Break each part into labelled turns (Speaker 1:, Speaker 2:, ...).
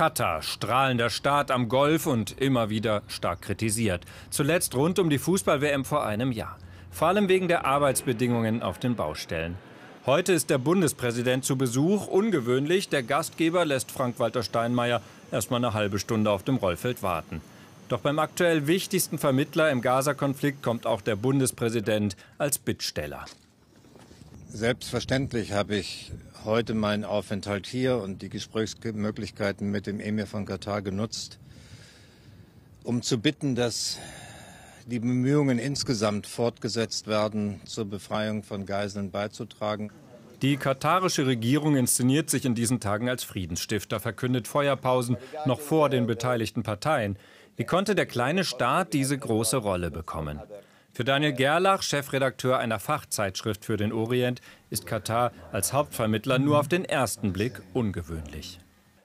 Speaker 1: Katar, strahlender Staat am Golf und immer wieder stark kritisiert. Zuletzt rund um die Fußball-WM vor einem Jahr. Vor allem wegen der Arbeitsbedingungen auf den Baustellen. Heute ist der Bundespräsident zu Besuch. Ungewöhnlich, der Gastgeber lässt Frank-Walter Steinmeier erst mal eine halbe Stunde auf dem Rollfeld warten. Doch beim aktuell wichtigsten Vermittler im Gaza-Konflikt kommt auch der Bundespräsident als Bittsteller. Selbstverständlich habe ich heute meinen Aufenthalt hier und die Gesprächsmöglichkeiten mit dem Emir von Katar genutzt, um zu bitten, dass die Bemühungen insgesamt fortgesetzt werden, zur Befreiung von Geiseln beizutragen. Die katarische Regierung inszeniert sich in diesen Tagen als Friedensstifter, verkündet Feuerpausen noch vor den beteiligten Parteien. Wie konnte der kleine Staat diese große Rolle bekommen? Für Daniel Gerlach, Chefredakteur einer Fachzeitschrift für den Orient, ist Katar als Hauptvermittler nur auf den ersten Blick ungewöhnlich.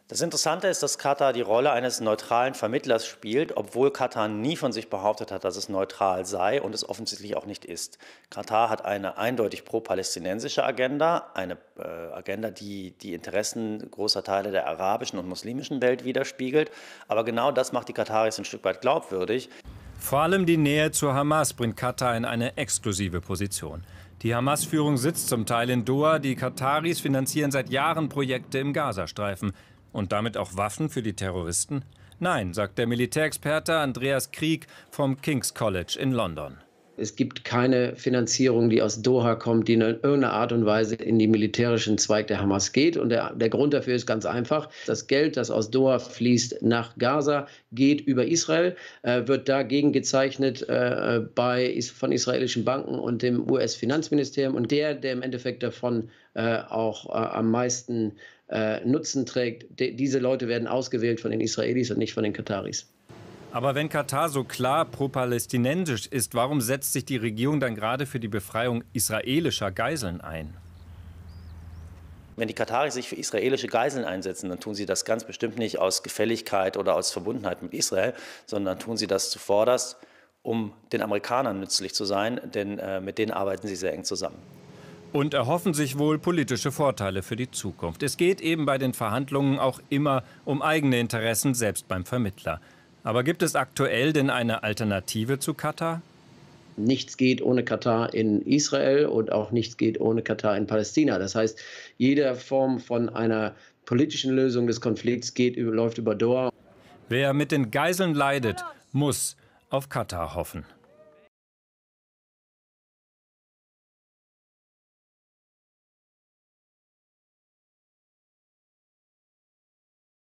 Speaker 2: Das Interessante ist, dass Katar die Rolle eines neutralen Vermittlers spielt, obwohl Katar nie von sich behauptet hat, dass es neutral sei und es offensichtlich auch nicht ist. Katar hat eine eindeutig pro-palästinensische Agenda, eine äh, Agenda, die die Interessen großer Teile der arabischen und muslimischen Welt widerspiegelt. Aber genau das macht die Kataris ein Stück weit glaubwürdig. Vor
Speaker 1: allem die Nähe zur Hamas bringt Katar in eine exklusive Position. Die Hamas-Führung sitzt zum Teil in Doha, die Kataris finanzieren seit Jahren Projekte im Gazastreifen. Und damit auch Waffen für die Terroristen? Nein, sagt der Militärexperte Andreas Krieg vom King's College in London.
Speaker 3: Es gibt keine Finanzierung, die aus Doha kommt, die in irgendeiner Art und Weise in die militärischen Zweig der Hamas geht. Und der, der Grund dafür ist ganz einfach. Das Geld, das aus Doha fließt nach Gaza, geht über Israel, äh, wird dagegen gezeichnet äh, bei, von israelischen Banken und dem US-Finanzministerium. Und der, der im Endeffekt davon äh, auch äh, am meisten äh, Nutzen trägt, de, diese Leute werden ausgewählt von den Israelis und nicht von den Kataris.
Speaker 1: Aber wenn Katar so klar pro-palästinensisch ist, warum setzt sich die Regierung dann gerade für die Befreiung israelischer Geiseln
Speaker 2: ein? Wenn die Kataris sich für israelische Geiseln einsetzen, dann tun sie das ganz bestimmt nicht aus Gefälligkeit oder aus Verbundenheit mit Israel, sondern tun sie das zuvorderst, um den Amerikanern nützlich zu sein, denn äh, mit denen arbeiten sie sehr eng zusammen.
Speaker 1: Und erhoffen sich wohl politische Vorteile für die Zukunft. Es geht eben bei den Verhandlungen auch immer um eigene Interessen, selbst beim Vermittler. Aber gibt es aktuell denn eine Alternative
Speaker 3: zu Katar? nichts geht ohne Katar in Israel und auch nichts geht ohne Katar in Palästina. Das heißt, jede Form von einer politischen Lösung des Konflikts geht, läuft über Doha. Wer mit den Geiseln leidet, muss auf
Speaker 1: Katar
Speaker 2: hoffen.